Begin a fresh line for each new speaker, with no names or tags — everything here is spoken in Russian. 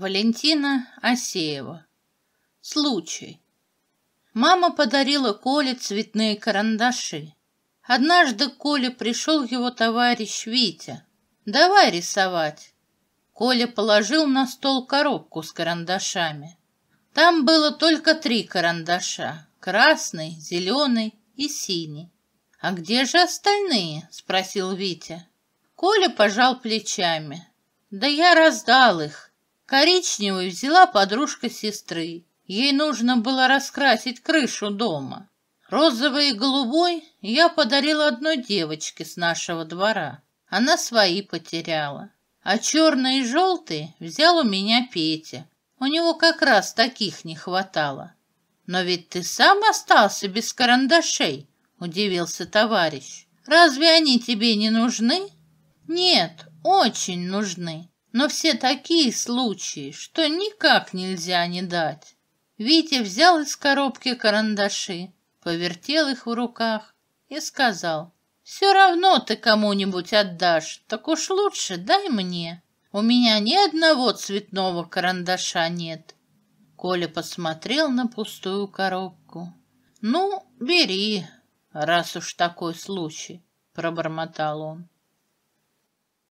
Валентина Асеева. Случай. Мама подарила Коле цветные карандаши. Однажды к Коле пришел его товарищ Витя. «Давай рисовать». Коля положил на стол коробку с карандашами. Там было только три карандаша – красный, зеленый и синий. «А где же остальные?» – спросил Витя. Коля пожал плечами. «Да я раздал их. Коричневый взяла подружка сестры. Ей нужно было раскрасить крышу дома. Розовый и голубой я подарила одной девочке с нашего двора. Она свои потеряла. А черный и желтый взял у меня Петя. У него как раз таких не хватало. Но ведь ты сам остался без карандашей, удивился товарищ. Разве они тебе не нужны? Нет, очень нужны. Но все такие случаи, что никак нельзя не дать. Витя взял из коробки карандаши, повертел их в руках и сказал, «Все равно ты кому-нибудь отдашь, так уж лучше дай мне. У меня ни одного цветного карандаша нет». Коля посмотрел на пустую коробку. «Ну, бери, раз уж такой случай», — пробормотал он.